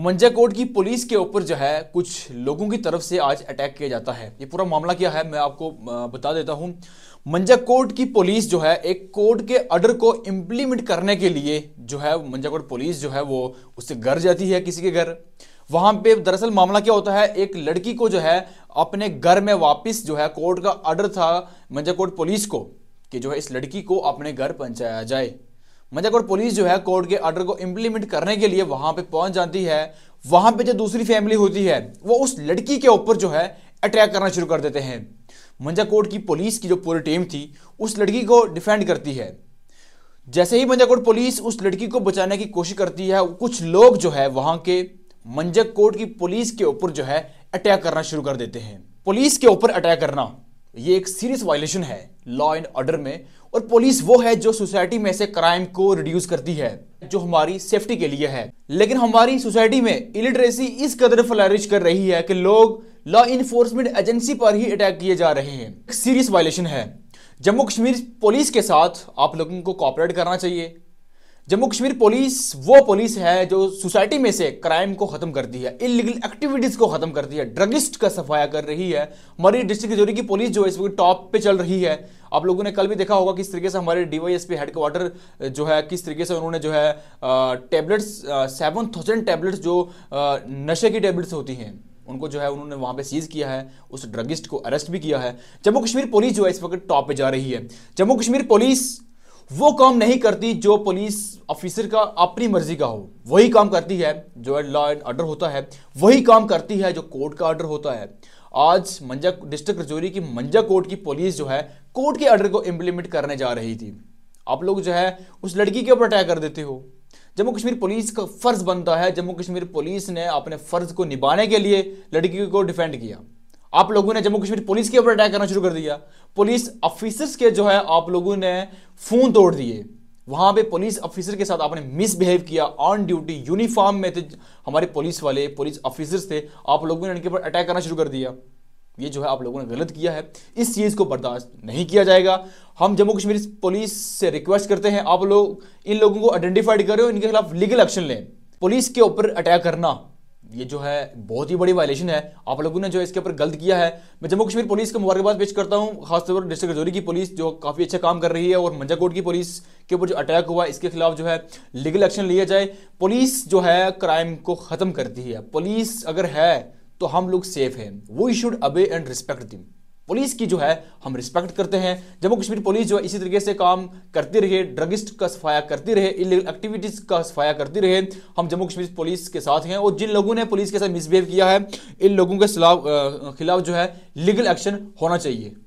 मंजाकोट की पुलिस के ऊपर जो है कुछ लोगों की तरफ से आज अटैक किया जाता है ये पूरा मामला क्या है मैं आपको बता देता हूं मंजाकोट की पुलिस जो है एक कोर्ट के ऑर्डर को इम्प्लीमेंट करने के लिए जो है मंजाकोट पुलिस जो है वो उससे घर जाती है किसी के घर वहां पे दरअसल मामला क्या होता है एक लड़की को जो है अपने घर में वापिस जो है कोर्ट का ऑर्डर था मंजाकोट पुलिस को कि जो है इस लड़की को अपने घर पहुंचाया जाए मजाकोट पुलिस जो है कोर्ट के ऑर्डर को इम्प्लीमेंट करने के लिए वहां पे पहुंच जाती है वहां पे जो दूसरी फैमिली होती है वो उस लड़की के ऊपर जो है अटैक करना शुरू कर देते हैं मंजाकोट की पुलिस की जो पूरी टीम थी उस लड़की को डिफेंड करती है जैसे ही मंजाकोट पुलिस उस लड़की को बचाने की कोशिश करती है कुछ लोग जो है वहां के मंजक कोट की पुलिस के ऊपर जो है अटैक करना शुरू कर देते हैं पुलिस के ऊपर अटैक करना ये एक सीरियस वायलेशन है लॉ एंड ऑर्डर में और पुलिस वो है जो सोसाइटी में से क्राइम को रिड्यूस करती है जो हमारी सेफ्टी के लिए है लेकिन हमारी सोसाइटी में इलिटरेसी इस कदर फ्लरिश कर रही है कि लोग लॉ इन्फोर्समेंट एजेंसी पर ही अटैक किए जा रहे हैं सीरियस वायलेशन है जम्मू कश्मीर पुलिस के साथ आप लोगों को कॉपरेट करना चाहिए जम्मू कश्मीर पुलिस वो पुलिस है जो सोसाइटी में से क्राइम को खत्म करती है इलीगल एक्टिविटीज को खत्म करती है ड्रगिस्ट का सफाया कर रही है हमारी डिस्ट्रिक्ट राजौरी की पुलिस जो है इस वक्त टॉप पे चल रही है आप लोगों ने कल भी देखा होगा किस तरीके से हमारे डीवाईएसपी हेडक्वार्टर जो है किस तरीके से उन्होंने जो है टेबलेट्स सेवन थाउजेंड टेबलेट्स जो नशे की टेबलेट्स होती हैं उनको जो है उन्होंने वहां पे सीज किया है उस ड्रगिस्ट को अरेस्ट भी किया है जम्मू कश्मीर पुलिस जो है इस वक्त टॉप पे जा रही है जम्मू कश्मीर पुलिस वो काम नहीं करती जो पुलिस ऑफिसर का अपनी मर्जी का हो वही काम करती है जो लॉ एंड ऑर्डर होता है वही काम करती है जो कोर्ट का ऑर्डर होता है आज मंजा डिस्ट्रिक्ट रजौरी की मंजा कोर्ट की पुलिस जो है कोर्ट के ऑर्डर को इम्प्लीमेंट करने जा रही थी आप लोग जो है उस लड़की के ऊपर अटैक कर देते हो जम्मू कश्मीर पुलिस का फर्ज बनता है जम्मू कश्मीर पुलिस ने अपने फर्ज को निभाने के लिए लड़की को डिफेंड किया आप लोगों ने जम्मू कश्मीर पुलिस के ऊपर अटैक करना शुरू कर दिया पुलिस ऑफिसर्स के जो है आप लोगों ने फोन तोड़ दिए वहां पे पुलिस ऑफिसर के साथ आपने मिसबिहेव किया ऑन ड्यूटी यूनिफॉर्म में थे हमारे पुलिस वाले पुलिस ऑफिसर्स थे आप लोगों ने इनके ऊपर अटैक करना शुरू कर दिया ये जो है आप लोगों ने गलत किया है इस चीज़ को बर्दाश्त नहीं किया जाएगा हम जम्मू कश्मीर पुलिस से रिक्वेस्ट करते हैं आप लोग इन लोगों को आइडेंटिफाइड करें इनके खिलाफ लीगल एक्शन लें पुलिस के ऊपर अटैक करना ये जो है बहुत ही बड़ी वायलेशन है आप लोगों ने जो इसके ऊपर गलत किया है मैं जम्मू कश्मीर पुलिस को मुबारकबाद पेश करता हूँ खासतौर पर डिस्ट्रिक्ट रजौरी की पुलिस जो काफ़ी अच्छा काम कर रही है और मंजाकोट की पुलिस के ऊपर जो अटैक हुआ इसके खिलाफ जो है लीगल एक्शन लिया जाए पुलिस जो है क्राइम को ख़त्म करती है पुलिस अगर है तो हम लोग सेफ हैं we should obey and respect them police की जो है हम रिस्पेक्ट करते हैं जम्मू कश्मीर पुलिस जो है इसी तरीके से काम करती रहे ड्रगिस्ट का सफाया करती रहे इलीगल एक्टिविटीज का सफाया करती रहे हम जम्मू कश्मीर पुलिस के साथ हैं और जिन लोगों ने पुलिस के साथ मिसबिहेव किया है इन लोगों के खिलाफ जो है लीगल एक्शन होना चाहिए